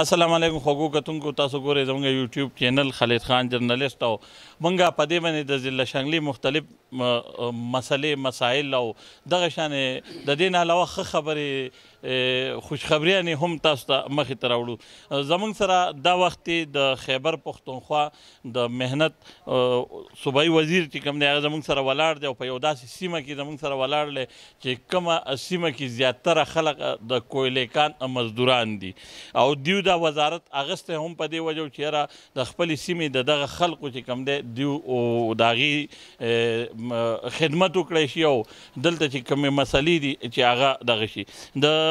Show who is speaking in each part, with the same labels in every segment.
Speaker 1: السلام علیکم خوګو کتونکو تاسو ګورئ زموږ یوټیوب چینل خالد خان جرنالست او منګه په دې باندې د ضلع شنګلي مختلف مسلې مسائل او دغه شان د دین علاوه خبرې خوشخبریانه هم تاسو ته مخې ته راوړو زمونږ سره دا وخت د خیبر پښتونخوا د مهنت صوبایي وزیر چې کوم دی هغه زمونږ سره ولاړ دی او په یو داسې سیمه کې زمونږ سره ولاړ دی چې کومه سیمه کې زیاتره خلک د کویلې کان مزدوران دي او دیو دا وزارت اغسته هم په دی وجو چې را د خپل سیمې د دغه خلکو چې کوم دی دیو او داغي خدمت وکړي شي او دلته چې کومه مسلې دي چې هغه دغه شي د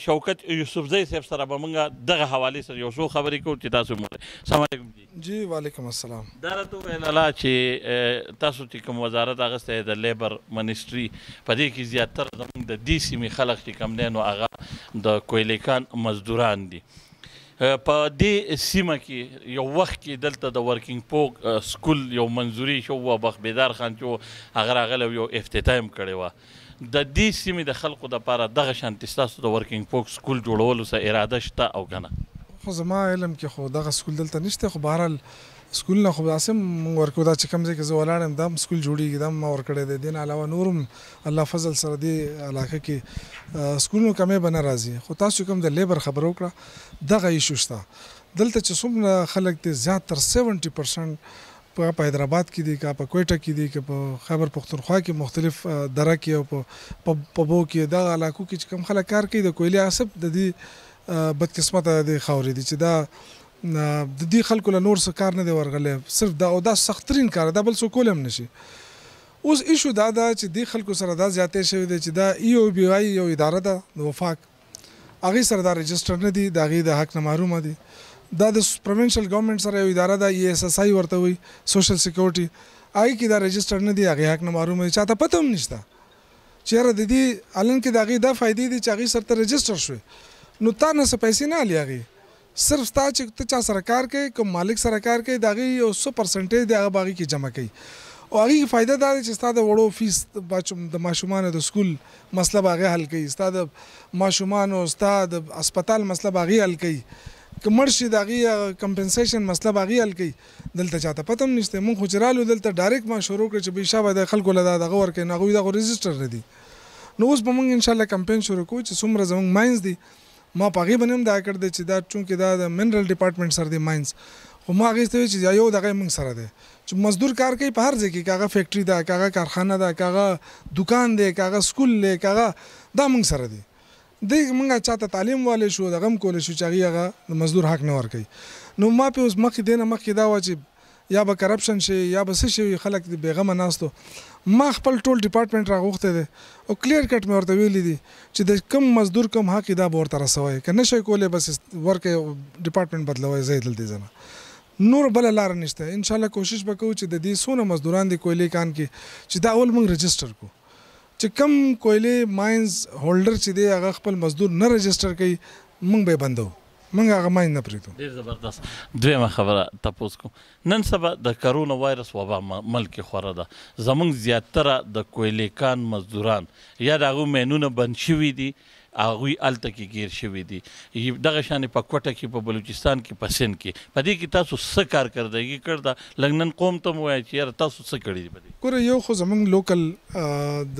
Speaker 1: شوکت یوسفزی صاحب سره به موږ دغه حواله سره یو څو خبرې کوو چې تاسو مو السلام علیکم
Speaker 2: جی جی وعلیکم السلام دا راته ویلاله
Speaker 1: چې تاسو چې کوم وزارت هغه ستې د لیبر منیسټری په دې کې زیاتره زموږ د دې سیمې خلک چې کم دي نو هغه د کویلیکان مزدوران دي په دې سیمه کې یو وخت کې دلته د ورکینګ پوک سکول یو منځوري شو و بخبیدار خان چې هغه راغلی یو افتتاح کړی و د دې سیمې د خلکو د لپاره دغه شانتي ستاسو د ورکینګ فوکس سکول جوړولو سره اراده شته او کنه
Speaker 2: خو زما علم کې خو دغه سکول دلته نشته خو بهرال سکول نه خو داسم ورکو دا چې کوم ځای کې زه ولاړم دا سکول جوړیږي دا ما ورکړی دی دین علاوه نورم الله فضل سره دی علاقه کې سکولونو کمې بنه راځي خو تاسو کوم د لیبر خبرو کړه دغه ایشو شته دلته چې څومره خلک دي زیات تر 70% په حیدرآباد کې دي کا په کوټه کې دي کا په خیبر پختونخوا کې مختلف درکې او په په بو کې د علاقو کې چې کم خلک کار کوي د کویلې عصب د دې بدقسمت د خاورې دي چې دا د دې خلکو له نور څه کار نه دی ورغلی صرف دا او دا سخترین کار دا بل څه کولم نشي اوس ایشو دا دا چې دی خلکو سره دا زیاتې شوی دی چې دا ای او بی آی یو اداره ده د وفاق هغې سره دا رجسټر نه دي د هغې د حق نه معلومه دي دا د پروینشل ګورنمنت سره یو اداره ده ای اس اس ای ورته وي سوشل سکیورټي آی کی دا رجستر نه دی هغه حق نه معلومه چاته پته هم نشته چیرې د دې الن کې دغه د فائدې دي چې هغه سره رجستر شوی نو تا نه څه پیسې نه لې هغه صرف تا چې ته چا سره کار کوي کوم مالک سره کار کوي دغه یو 100% دغه باغی کې جمع کوي او هغه فائدہ دار چې ستاسو وړو فیس بچم د ماشومان د سکول مسله باغی حل کوي ستاسو ماشومان او ستاسو هسپتال مسله باغی حل کوي کمر شي دغه کمپنسیشن مسله باغی حل کوي دلته چاته پته نشته مونږ خو چرالو دلته ډایرکټ ما شروع کړ چې به شابه د خلکو له دغه ورکه نه غوي دغه ريجستره دي نو اوس به مونږ ان شاء الله کمپاین شروع کوو چې څومره زمونږ ماینز دي ما پاغي بنم دا کړ دې چې دا چونکه دا د منرل ډپارټمنټ سره دی ماینز خو ما هغه ته چې یو دغه مونږ سره دی چې مزدور کار کوي په هر ځای کې کاغه فیکټری دا کاغه کارخانه دا کاغه دکان دی کاغه سکول دی کاغه دا مونږ سره دی د موږ چاته تعلیم والے شو دغه کول شو چې هغه د مزدور حق نه ورکړي نو ما په اوس مخ دینه مخ دا واجب یا به کرپشن شي یا به څه شي خلک بیغمه ناستو ما خپل ټول ډپارټمنټ راغوخته دي او کلیر کټ مې ورته ویل دي چې د کم مزدور کم حق دا به ورته رسوي که نشي کولای بس ورکه ډپارټمنټ بدلوي زه دلته ځم نور بل لار نشته ان شاء الله کوشش وکړو چې د دې سونه مزدوران دي کویلې کان کې چې دا اول موږ رجسٹر کوو چې کم کوئلې ماینز هولډر چې دی هغه خپل مزدور نه رجسٹر کوي موږ به بندو موږ هغه ماین نه پریږدو ډیر زبردست
Speaker 1: دویمه خبره تاسو کو نن سبا د کرونا وایرس وبا ملک خوره ده زمونږ زیاتره د کوئلې کان مزدوران یا دغه مینونه بند شوي دي هغه الته کې گیر شوې دي دغه شان په کوټه کې په بلوچستان کې پسند کې په دې کې تاسو څه کار کړی کړدا لنګنن قوم ته وایي چې تاسو څه کړی دي په دې
Speaker 2: کور یو خو زمنګ لوکل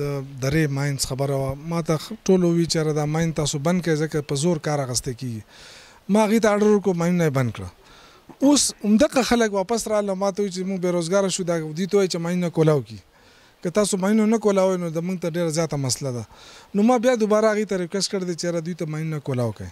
Speaker 2: د درې ماينز خبره ما ته ټولو ویچاره دا ماين تاسو بند کړئ ځکه په زور کار غسته کیږي ما غي ته اډر کو ماين نه بند کړ اوس همدغه خلک واپس را لماتوي چې موږ بیروزګار شو دا دوی ته چې ماين نه کولاو کی که تاسو ماینو نه کولاو نو د موږ ته ډیره زیاته مسله ده نو ما بیا دوباره هغه ته ریکوست کړ چې را دوی ته ماینو نه کولاو کوي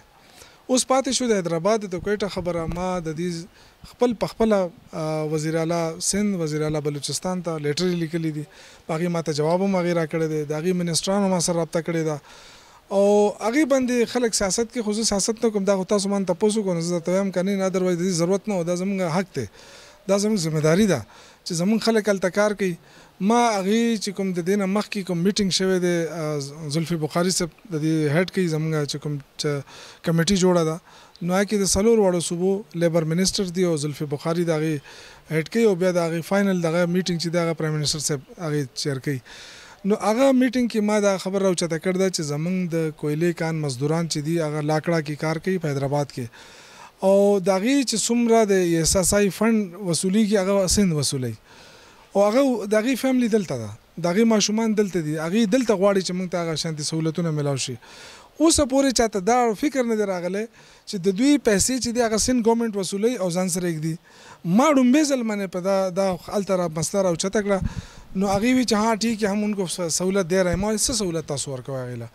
Speaker 2: اوس پاتې شو د حیدرآباد د کوټه خبره ما د دې خپل پخپله وزیر اعلی سند وزیر اعلی بلوچستان ته لیټر لیکلی دي هغه ما ته جواب هم هغه را کړی دی د هغه منسټرانو ما سره رابطه کړی ده او هغه باندې خلک سیاست کې خصوص سیاست نه کوم دا تاسو مان تاسو کو نه زه ته هم کنه نه دروازه دي ضرورت نه دا زموږ حق ته دا زموږ ځمېداري ده چې زمون خلک هلته کار کوي ما هغې چې کوم د دینه مخکې کوم میټینګ شوی دی زلفی بخاري صاحب د دې هډ کوي زمونږ چې کوم کمیټي جوړه ده نو هغې د څلور واړو صوبو لیبر منسټر دی او زلفی بخاري د هغې هډ کوي او بیا د هغې فاینل دغه میټینګ چې د هغه پرایم منسټر صاحب هغې چیر کوي نو هغه میټینګ کې ما دا خبر راوچته کړ دا چې زمونږ د کوئلې کان مزدوران چې دی هغه لاکړه کې کار کوي په حیدرآباد کې او دغه چې څومره د احساسای فند وصولیږي هغه سند وصولي او هغه دغه فیملی دلته ده دغه ماشومان دلته دي هغه دلته غواړي چې موږ ته هغه شانتي سہولتونه ملاو شي اوس پورې چاته دا فکر نه دراغله چې د دوی پیسې چې دی هغه سند ګورنمنت وصولي او ځان سره یې ما ډومبه ځلمنه په دا د التر مستر او چتکړه نو هغه وی چې ها ٹھیک ہے هم انکو سہولت دے رہے ہیں ما څه سہولت تاسو ورکوي غیله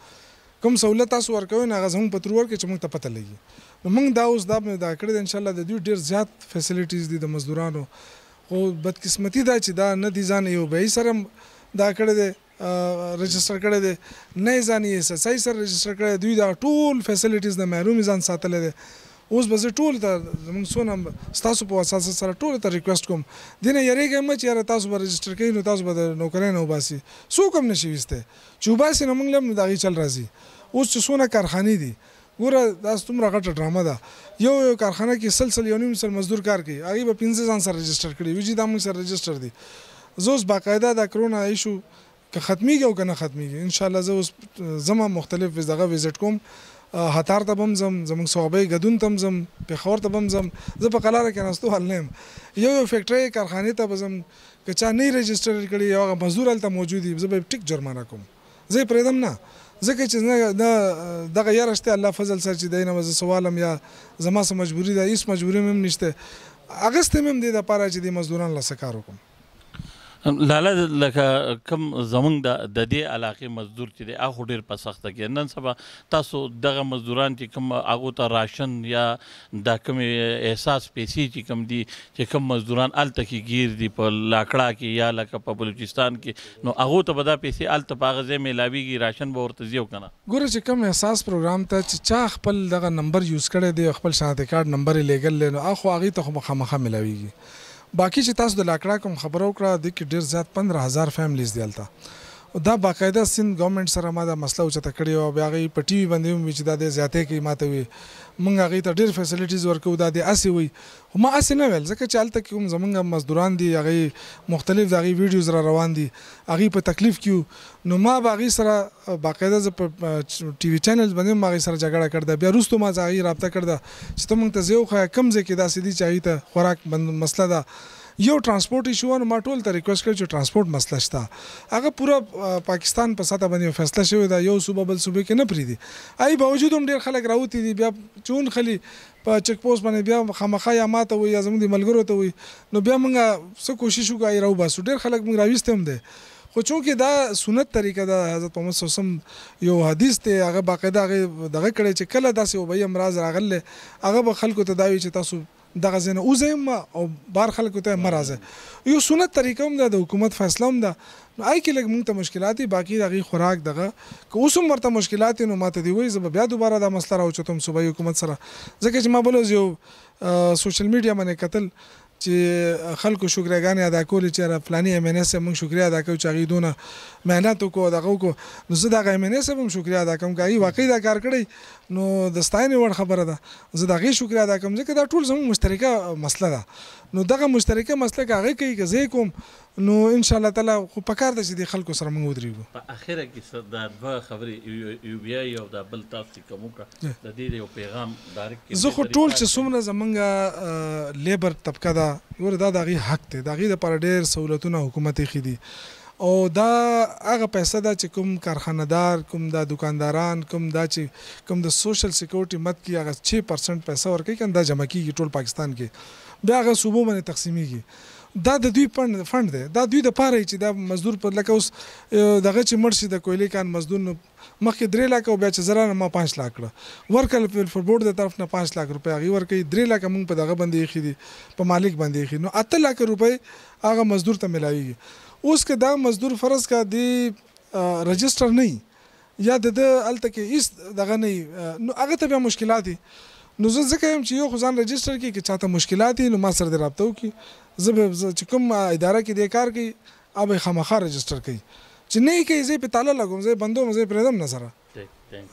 Speaker 2: کوم سہولت تاسو ورکوي نه غزم په ترور کې چې موږ ته پته لګي نو موږ دا اوس دا دا کړی د ان شاء الله د دوی ډیر زیات فیسیلیټیز دي د مزدورانو خو بدقسمتي دا چې دا نه دي ځان یو به سره دا کړی دی رجسٹر کړی دی نه ځان یې سسای سره رجسٹر کړی دوی دا ټول فیسیلیټیز د محروم ځان ساتل دي اوس به زه ټول ته زمونږ څونه ستاسو په اساس سره ټول ته ریکوست کوم دینه یریږئ مې چې یاره تاسو به رجسټر کوي نو تاسو به د نوکرۍ نه وباسي څوک هم نشي ویستی چې وباسي نو موږ هم د هغې چل راځي اوس چې څونه کارخانې دي ګوره دا څومره غټه ډرامه ده یو یو کارخانه کې سل سل یو نیم سل مزدور کار کوي هغې به پنځه ځان سره رجسټر کړي وي چې دا موږ سره رجسټر دي زه اوس باقاعده دا کرونا ایشو که ختمیږي او که نه ختمیږي انشاءالله زه اوس زما مختلف دغه وزټ کوم هتار ته بم زم زموږ صوابۍ ګدون تم زم پیښور ته بم زم زه په قلاره کې ناستو حل نیم یو یو فیکټري کارخانه ته بزم که چا نه رجسټر کړي یو هغه مزدور هلته موجود وي زه به ټیک جرمانه کوم زه پرېدم نه ځکه چې نه دغه یاره شته الله فضل سر چې دی نه زه سوالم یا زما څه مجبوري ده هېڅ مجبوري مې هم نشته اغست مې هم دې دپاره چې دې مزدورانو له څه کار وکړم
Speaker 1: لاله لکه کم زمونږ د د دې علاقې مزدور چې دی هغه ډیر په سخته کې نن سبا تاسو دغه مزدوران چې کم هغه ته راشن یا د کم احساس پیسې چې کم دي چې کم مزدوران ال تکي گیر دي په لاکړه کې یا لکه په بلوچستان کې نو هغه ته بدا پیسې ال ته پاغزه میلاویږي راشن به ورته زیو کنه
Speaker 2: ګوره چې کم احساس پروګرام ته چې چا خپل دغه نمبر یوز کړي دی خپل شناختی کارت نمبر یې لګل نو اخو هغه ته مخامخ ملاویږي باقی چې تاسو د لاکړه کوم خبرو کړه د کې ډیر زیات 15000 فیملیز دیلته دا باقاعده سند گورنمنت سره ما دا مسله اوچته کړې او بیا غي په ټي وي باندې هم چې دا د زیاتې کې ماته وي مونږ هغه ته ډېر فیسیلیټیز ورکو دا د اسی وي خو ما اسی نه ویل ځکه چالت کې هم زمونږ مزدوران دي هغه مختلف دغه ویډیوز را روان دي هغه په تکلیف کې نو ما باغی سره باقاعده ز ټي وي چینل باندې ما غي سره جګړه کړده بیا روستو ما ځای رابطه کړده چې ته مونږ ته زیو خا کم ځکه دا سدي چاهي ته خوراک مسله ده یو ترانسپورت ایشو نو ما ټول ته ریکوست کړ چې ترانسپورت مسله شته هغه پورا پاکستان په ساته باندې فیصله شوی دا یو صوبه بل صوبه کې نه پریدي آی باوجود هم ډیر خلک راوتی دي بیا چون خلی په چک پوسټ باندې بیا خامخا یا ماته وي یا زموږ د ملګرو ته وي نو بیا موږ څه کوشش وکړای راو باسو ډیر خلک موږ راويستم دي خو چونکې دا سنت طریقه دا حضرت محمد صلی الله علیه وسلم یو حدیث ته هغه باقاعده هغه دغه کړي چې کله داسې وبې امراض راغله هغه به خلکو ته داوي چې تاسو دغه ځنه اوزم او بار خلکو ته مرزه یو سنت طریقه هم ده د حکومت فیصله هم ده نو آی کې لګ مونږ ته مشکلات دي باقي دغه خوراک دغه که اوس هم ورته مشکلات نو ماته دی وای زب بیا دوباره دا مسله راوچتم صوبای حکومت سره ځکه چې ما بلوز یو سوشل میډیا باندې قتل چې خلکو شکرګانې ادا کولې چې را پلاني ایم ان اس موږ شکریا ادا کوو چې هغه دونه مهنت کو دغه کو نو زه دغه ایم ان اس هم شکریا ادا کوم کوي واقعي دا کار کړی نو د ستاینې وړ خبره ده زه دغه شکریا ادا کوم ځکه دا ټول زموږ مشترکه مسله ده نو دغه مشترکه مسله هغه کوي که زه کوم نو ان شاء الله تعالی خو په کار د دې خلکو سره موږ ودرېږو
Speaker 1: په اخره کې سر دا دوه خبرې یو بیا یو د بل تاسو کوم کا د دې یو پیغام ډایرکټ زه خو ټول چې څومره
Speaker 2: زمونږ لیبر طبقه دا ور دا دغه حق دی دغه د پر ډیر سہولتونه حکومت خې دي او دا هغه پیسې دا چې کوم کارخانهدار کوم دا دکانداران کوم دا چې کوم د سوشل سکیورټي مت کې هغه 6% پیسې ورکې کنده جمع کیږي ټول پاکستان کې بیا هغه صوبو باندې تقسیمیږي دا د دوی فند فند دی دا دوی د پاره چې دا مزدور په لکه اوس دغه چې مرشي د کویلې کان مزدور مخکې 3 لک او بیا چې زرا نه ما 5 لک کړه ورکل پر بورډ د طرف نه 5 لک روپۍ هغه ورکې 3 لک مونږ په دغه باندې خې دي په مالک باندې خې نو 8 لک روپۍ هغه مزدور ته ملایږي اوس که دا مزدور فرض کا دی رجستر نه یا د الته کې هیڅ دغه نه نو هغه ته بیا مشکلات دي نو زه ځکه يم چې یو خو ځان رجسټر کې چې چاته مشکلات دي نو ما سره د رابطو کې زه به چې کوم اداره کې د کار کې اوبې خامخا رجسټر کوي چې نه کوي زه په تاله لګوم زه بندوم زه پردم نظر
Speaker 1: ټیک ټیک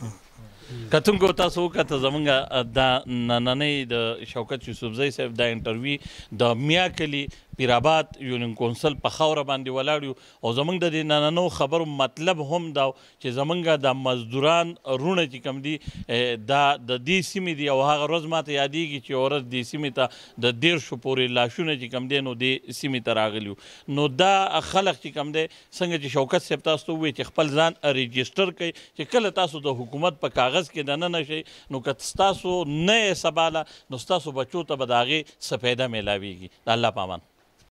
Speaker 1: کتونکو تاسو کته زمونږ د نننې د شوکت یوسفزئی صاحب د انټرویو د میاکلی پیراباد یونین کونسل په خوره باندې ولاړو او زمونږ د نننو خبرو مطلب هم دا چې زمونږ د مزدوران رونه چې کم دي دا د دې سیمې دی او هغه ورځ ماته یادېږي چې ورځ دې سیمې ته د ډیر شو پورې لاشونه چې کم دي نو دې سیمې ته راغلیو نو دا خلک چې کم دي څنګه چې شوکت صاحب تاسو ته وې چې خپل ځان ريجستره کړي چې کله تاسو د حکومت په کاغذ کې نه نه شي نو که تاسو نه سباله نو تاسو بچو ته به داغه سپیده ملاویږي الله پامان